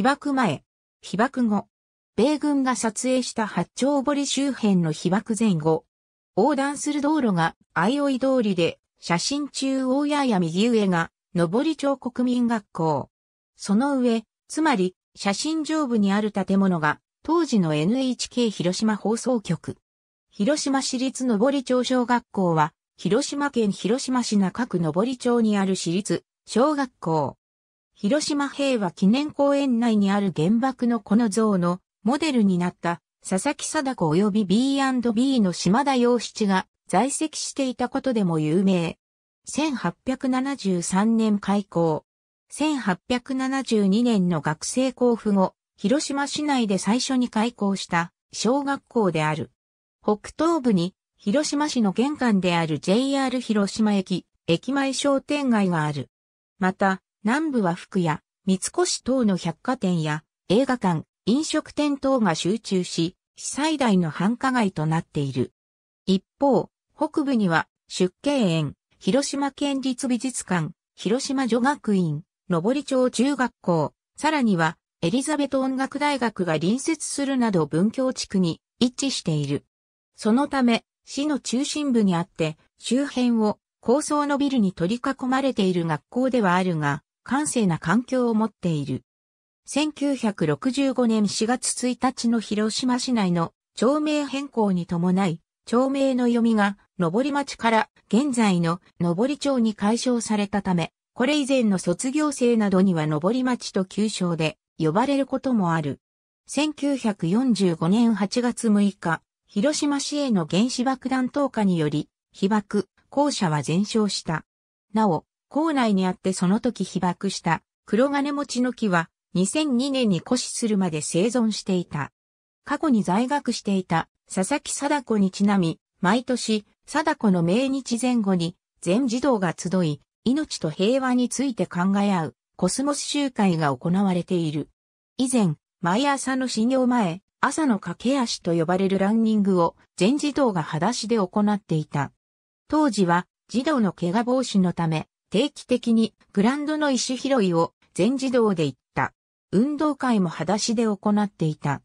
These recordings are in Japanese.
被爆前、被爆後、米軍が撮影した八丁堀周辺の被爆前後、横断する道路が相生通りで、写真中央やや右上が、上り町国民学校。その上、つまり、写真上部にある建物が、当時の NHK 広島放送局。広島市立上り町小学校は、広島県広島市中区上り町にある市立小学校。広島平和記念公園内にある原爆のこの像のモデルになった佐々木貞子及び B&B の島田洋七が在籍していたことでも有名。1873年開校。1872年の学生交付後、広島市内で最初に開校した小学校である。北東部に広島市の玄関である JR 広島駅、駅前商店街がある。また、南部は福屋、三越等の百貨店や映画館、飲食店等が集中し、市最大の繁華街となっている。一方、北部には出景園、広島県立美術館、広島女学院、上町中学校、さらにはエリザベト音楽大学が隣接するなど文教地区に位置している。そのため、市の中心部にあって、周辺を高層のビルに取り囲まれている学校ではあるが、閑静な環境を持っている。1965年4月1日の広島市内の町名変更に伴い、町名の読みが、上り町から現在の上り町に解消されたため、これ以前の卒業生などには上り町と旧称で呼ばれることもある。1945年8月6日、広島市への原子爆弾投下により、被爆、校舎は全焼した。なお、校内にあってその時被爆した黒金持ちの木は2002年に古死するまで生存していた。過去に在学していた佐々木貞子にちなみ、毎年貞子の命日前後に全児童が集い、命と平和について考え合うコスモス集会が行われている。以前、毎朝の始業前、朝の駆け足と呼ばれるランニングを全児童が裸足で行っていた。当時は児童の怪我防止のため、定期的にグランドの石拾いを全自動で行った。運動会も裸足で行っていた。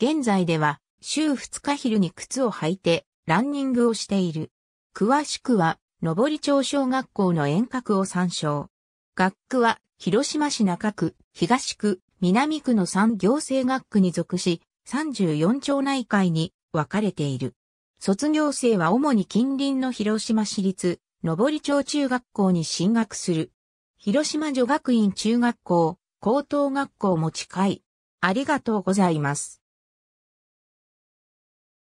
現在では週2日昼に靴を履いてランニングをしている。詳しくは、上り町小学校の遠隔を参照。学区は広島市中区、東区、南区の3行政学区に属し、34町内会に分かれている。卒業生は主に近隣の広島市立上町中学校に進学する。広島女学院中学校、高等学校持ち会。ありがとうございます。